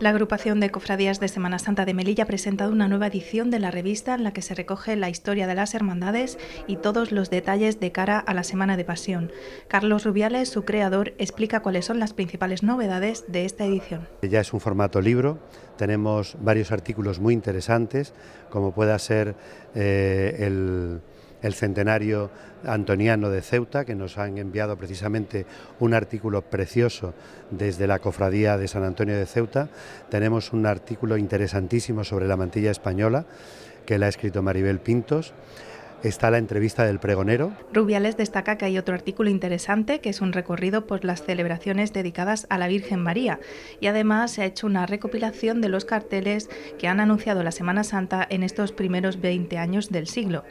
La agrupación de cofradías de Semana Santa de Melilla ha presentado una nueva edición de la revista en la que se recoge la historia de las hermandades y todos los detalles de cara a la Semana de Pasión. Carlos Rubiales, su creador, explica cuáles son las principales novedades de esta edición. Ya es un formato libro, tenemos varios artículos muy interesantes, como pueda ser eh, el el centenario antoniano de Ceuta, que nos han enviado precisamente un artículo precioso desde la Cofradía de San Antonio de Ceuta. Tenemos un artículo interesantísimo sobre la mantilla española que la ha escrito Maribel Pintos está la entrevista del pregonero. Rubiales destaca que hay otro artículo interesante, que es un recorrido por las celebraciones dedicadas a la Virgen María. Y además se ha hecho una recopilación de los carteles que han anunciado la Semana Santa en estos primeros 20 años del siglo.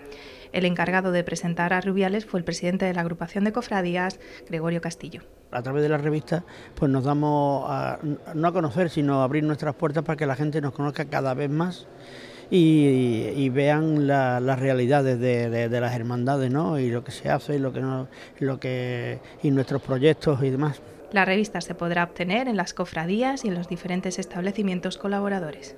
El encargado de presentar a Rubiales fue el presidente de la agrupación de cofradías, Gregorio Castillo. A través de la revista... pues nos damos a, no a conocer, sino a abrir nuestras puertas para que la gente nos conozca cada vez más y, vean las realidades de, las hermandades, ¿no? Y lo que se hace y lo que y nuestros proyectos y demás. La revista se podrá obtener en las cofradías y en los diferentes establecimientos colaboradores.